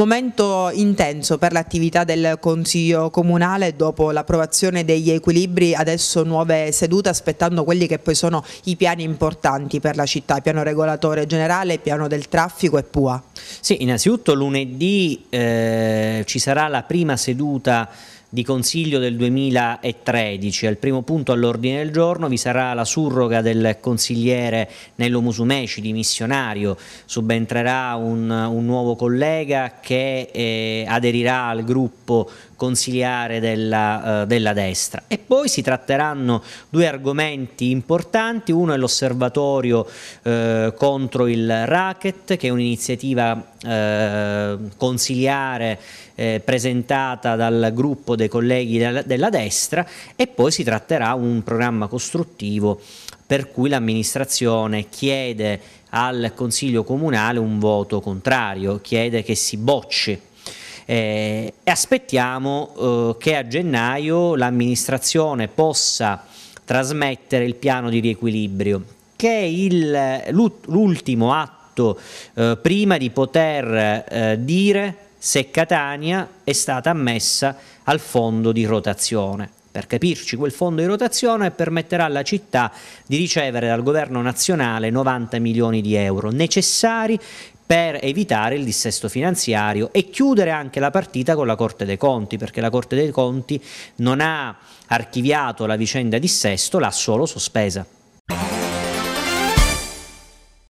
Momento intenso per l'attività del Consiglio Comunale dopo l'approvazione degli equilibri, adesso nuove sedute aspettando quelli che poi sono i piani importanti per la città, piano regolatore generale, piano del traffico e PUA. Sì, innanzitutto lunedì eh, ci sarà la prima seduta di Consiglio del 2013. Al primo punto all'ordine del giorno vi sarà la surroga del consigliere Nello Musumeci dimissionario. subentrerà un, un nuovo collega che eh, aderirà al gruppo consigliare della, eh, della, destra. E poi si tratteranno due argomenti importanti, uno è l'osservatorio eh, contro il racket, che è un'iniziativa eh, consiliare eh, presentata dal gruppo dei colleghi della, della destra e poi si tratterà un programma costruttivo per cui l'amministrazione chiede al Consiglio Comunale un voto contrario, chiede che si bocci eh, e aspettiamo eh, che a gennaio l'amministrazione possa trasmettere il piano di riequilibrio che è l'ultimo atto fatto eh, prima di poter eh, dire se Catania è stata ammessa al fondo di rotazione. Per capirci, quel fondo di rotazione permetterà alla città di ricevere dal governo nazionale 90 milioni di euro necessari per evitare il dissesto finanziario e chiudere anche la partita con la Corte dei Conti, perché la Corte dei Conti non ha archiviato la vicenda dissesto, l'ha solo sospesa.